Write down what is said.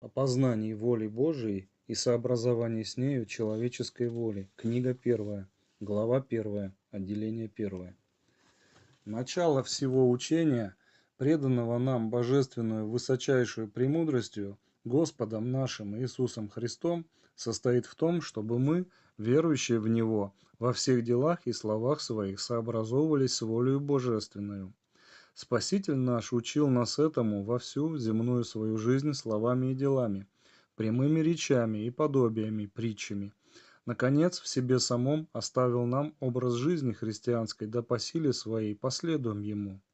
о познании воли Божией и сообразовании с нею человеческой воли. Книга первая, глава первая, отделение первое. Начало всего учения, преданного нам божественную высочайшую премудростью, Господом нашим Иисусом Христом, состоит в том, чтобы мы, верующие в Него, во всех делах и словах своих сообразовывались с волею божественную, Спаситель наш учил нас этому во всю земную свою жизнь словами и делами, прямыми речами и подобиями, притчами. Наконец, в себе самом оставил нам образ жизни христианской, да по силе своей последуем ему.